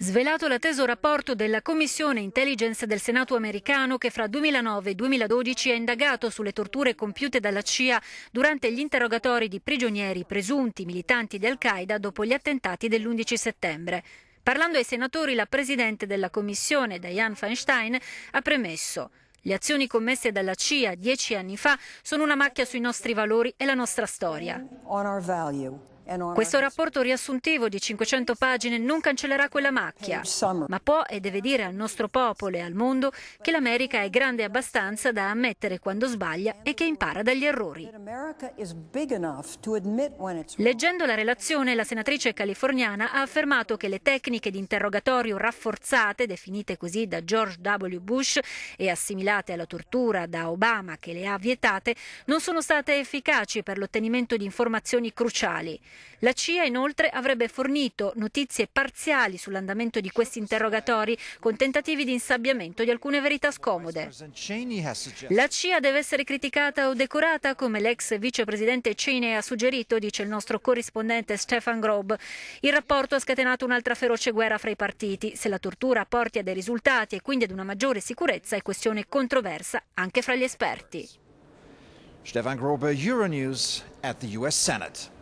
Svelato l'atteso rapporto della Commissione Intelligence del Senato americano che fra 2009 e 2012 ha indagato sulle torture compiute dalla CIA durante gli interrogatori di prigionieri presunti militanti di Al-Qaeda dopo gli attentati dell'11 settembre. Parlando ai senatori, la Presidente della Commissione, Diane Feinstein, ha premesso le azioni commesse dalla CIA dieci anni fa sono una macchia sui nostri valori e la nostra storia. Questo rapporto riassuntivo di 500 pagine non cancellerà quella macchia, ma può e deve dire al nostro popolo e al mondo che l'America è grande abbastanza da ammettere quando sbaglia e che impara dagli errori. Leggendo la relazione, la senatrice californiana ha affermato che le tecniche di interrogatorio rafforzate, definite così da George W. Bush e assimilate alla tortura da Obama che le ha vietate, non sono state efficaci per l'ottenimento di informazioni cruciali. La CIA inoltre avrebbe fornito notizie parziali sull'andamento di questi interrogatori con tentativi di insabbiamento di alcune verità scomode. La CIA deve essere criticata o decorata come l'ex vicepresidente Cheney ha suggerito, dice il nostro corrispondente Stefan Grobe. Il rapporto ha scatenato un'altra feroce guerra fra i partiti. Se la tortura porti a dei risultati e quindi ad una maggiore sicurezza è questione controversa anche fra gli esperti. Stefan Grobe, Euronews at the US Senate.